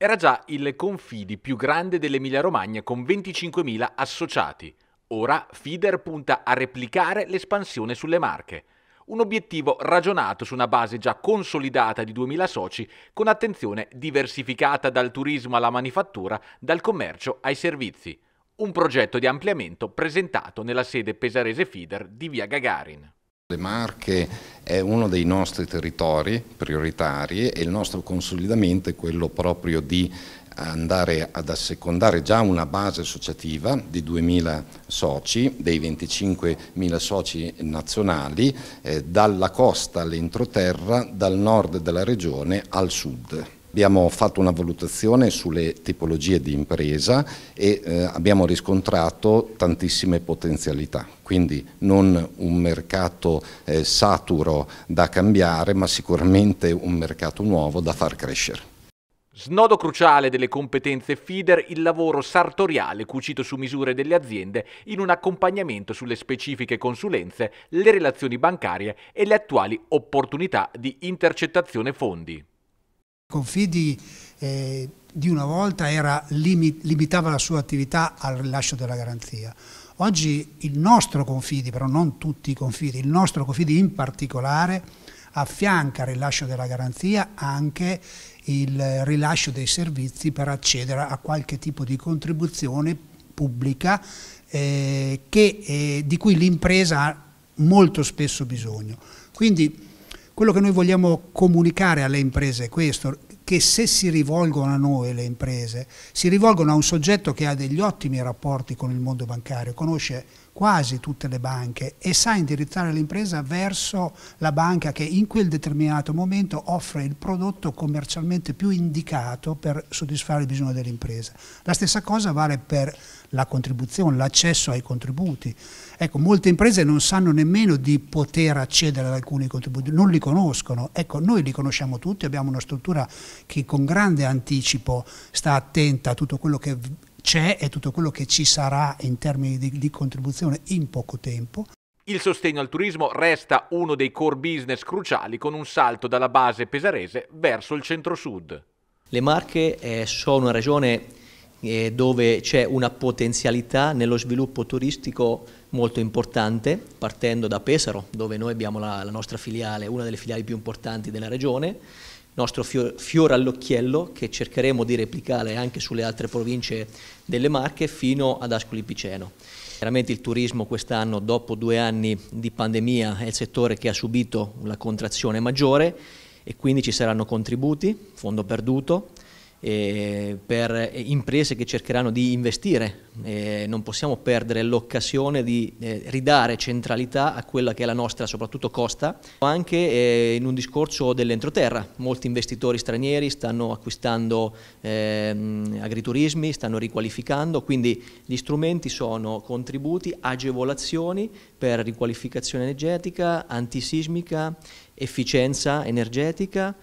Era già il confidi più grande dell'Emilia-Romagna con 25.000 associati. Ora Fider punta a replicare l'espansione sulle Marche. Un obiettivo ragionato su una base già consolidata di 2.000 soci, con attenzione diversificata dal turismo alla manifattura, dal commercio ai servizi. Un progetto di ampliamento presentato nella sede pesarese Fider di via Gagarin. Le Marche è uno dei nostri territori prioritari e il nostro consolidamento è quello proprio di andare ad assecondare già una base associativa di 2.000 soci, dei 25.000 soci nazionali, eh, dalla costa all'entroterra, dal nord della regione al sud. Abbiamo fatto una valutazione sulle tipologie di impresa e eh, abbiamo riscontrato tantissime potenzialità, quindi non un mercato eh, saturo da cambiare, ma sicuramente un mercato nuovo da far crescere. Snodo cruciale delle competenze feeder, il lavoro sartoriale cucito su misure delle aziende in un accompagnamento sulle specifiche consulenze, le relazioni bancarie e le attuali opportunità di intercettazione fondi. Confidi eh, di una volta era, limitava la sua attività al rilascio della garanzia. Oggi il nostro Confidi, però non tutti i Confidi, il nostro Confidi in particolare affianca al rilascio della garanzia anche il rilascio dei servizi per accedere a qualche tipo di contribuzione pubblica eh, che, eh, di cui l'impresa ha molto spesso bisogno. Quindi, quello che noi vogliamo comunicare alle imprese è questo, che se si rivolgono a noi le imprese, si rivolgono a un soggetto che ha degli ottimi rapporti con il mondo bancario, conosce quasi tutte le banche e sa indirizzare l'impresa verso la banca che in quel determinato momento offre il prodotto commercialmente più indicato per soddisfare il bisogno dell'impresa. La stessa cosa vale per la contribuzione, l'accesso ai contributi. Ecco, molte imprese non sanno nemmeno di poter accedere ad alcuni contributi, non li conoscono. Ecco, noi li conosciamo tutti, abbiamo una struttura che con grande anticipo sta attenta a tutto quello che c'è e tutto quello che ci sarà in termini di, di contribuzione in poco tempo. Il sostegno al turismo resta uno dei core business cruciali con un salto dalla base pesarese verso il centro-sud. Le Marche eh, sono una regione eh, dove c'è una potenzialità nello sviluppo turistico molto importante, partendo da Pesaro, dove noi abbiamo la, la nostra filiale, una delle filiali più importanti della regione, nostro fior, fiore all'occhiello che cercheremo di replicare anche sulle altre province delle Marche fino ad Ascoli Piceno. Chiaramente il turismo quest'anno, dopo due anni di pandemia, è il settore che ha subito una contrazione maggiore e quindi ci saranno contributi, fondo perduto, eh, per imprese che cercheranno di investire. Eh, non possiamo perdere l'occasione di eh, ridare centralità a quella che è la nostra soprattutto costa, anche eh, in un discorso dell'entroterra. Molti investitori stranieri stanno acquistando ehm, agriturismi, stanno riqualificando, quindi gli strumenti sono contributi, agevolazioni per riqualificazione energetica, antisismica, efficienza energetica.